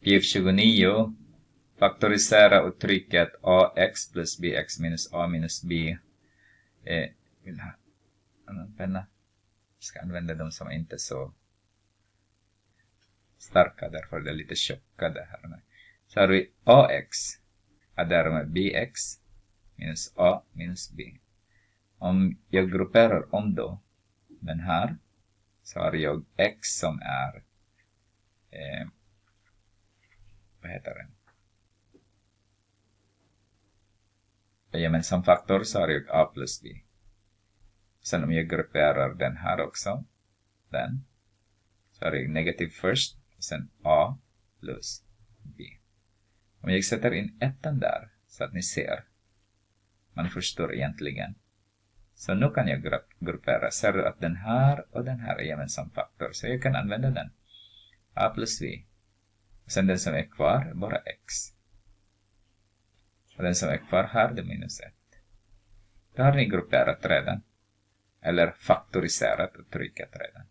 Uppgift 29. Faktorisera uttrycket ax plus bx minus a minus b. Eh, vill ha annan penna? Jag ska använda de som inte är så starka, därför det är lite tjockade här. Så har vi ax är därmed bx minus a minus b. Om jag grupperar om då den här så har jag x som är eh, heter den. Gemensam faktor så har jag a plus b. Sen om jag grupperar den här också, den, så har jag negativ först, sen a plus b. Om jag sätter in ettan där, så att ni ser, man förstår egentligen. Så nu kan jag gruppera. Ser du att den här och den här är gemensam faktor, så jag kan använda den. a plus b Sen den som är kvar, är bara x. Och den som är kvar här, är minus 1. Då har ni grupperat redan. Eller faktoriserat uttrycket redan.